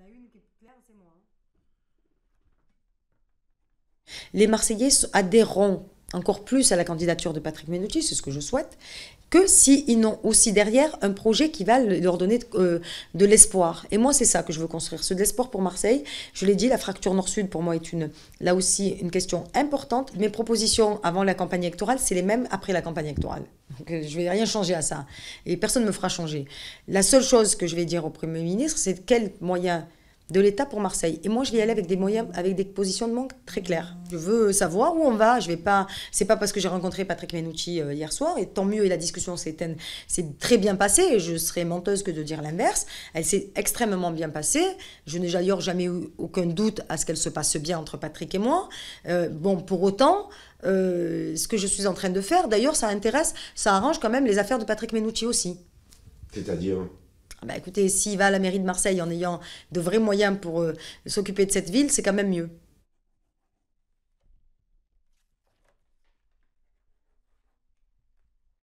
Hein. Les Marseillais adhéreront encore plus à la candidature de Patrick Menotti, c'est ce que je souhaite, que s'ils n'ont aussi derrière un projet qui va leur donner euh, de, l'espoir. Et moi, c'est ça que je veux construire, c'est de l'espoir pour Marseille. Je l'ai dit, la fracture nord-sud, pour moi, est une, là aussi une question importante. Mes propositions avant la campagne électorale, c'est les mêmes après la campagne électorale. Euh, je ne vais rien changer à ça. Et personne ne me fera changer. La seule chose que je vais dire au Premier ministre, c'est quels moyens de l'État pour Marseille. Et moi, je vais y aller avec des moyens, avec des positions de manque très claires. Je veux savoir où on va. Je vais pas. C'est pas parce que j'ai rencontré Patrick Menucci euh, hier soir, et tant mieux, et la discussion s'est très bien passée. Et je serais menteuse que de dire l'inverse. Elle s'est extrêmement bien passée. Je n'ai d'ailleurs jamais eu aucun doute à ce qu'elle se passe bien entre Patrick et moi. Euh, bon, pour autant. Euh, ce que je suis en train de faire, d'ailleurs, ça intéresse, ça arrange quand même les affaires de Patrick Menucci aussi. C'est-à-dire ah bah écoutez, s'il va à la mairie de Marseille en ayant de vrais moyens pour euh, s'occuper de cette ville, c'est quand même mieux.